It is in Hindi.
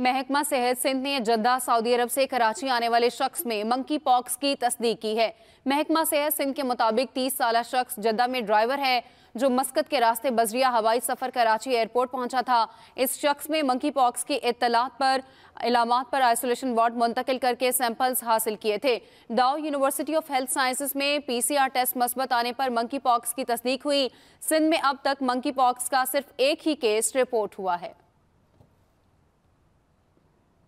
महकमा सेहत सिंध ने जद्दा सऊदी अरब से कराची आने वाले शख्स में मंकी पॉक्स की तस्दीक की है महकमा सेहत सिंध के मुताबिक तीस साल शख्स जद्दा में ड्राइवर है जो मस्कत के रास्ते बजरिया हवाई सफ़र कराची एयरपोर्ट पहुंचा था इस शख्स में मंकी पॉक्स की इतलात पर इलामत पर आइसोलेशन वार्ड मुंतकिल करके सैंपल्स हासिल किए थे Dow University of Health Sciences में पीसीआर टेस्ट मस्बत आने पर मंकी पॉक्स की तस्दीक हुई सिंध में अब तक मंकी पॉक्स का सिर्फ एक ही केस रिपोर्ट हुआ है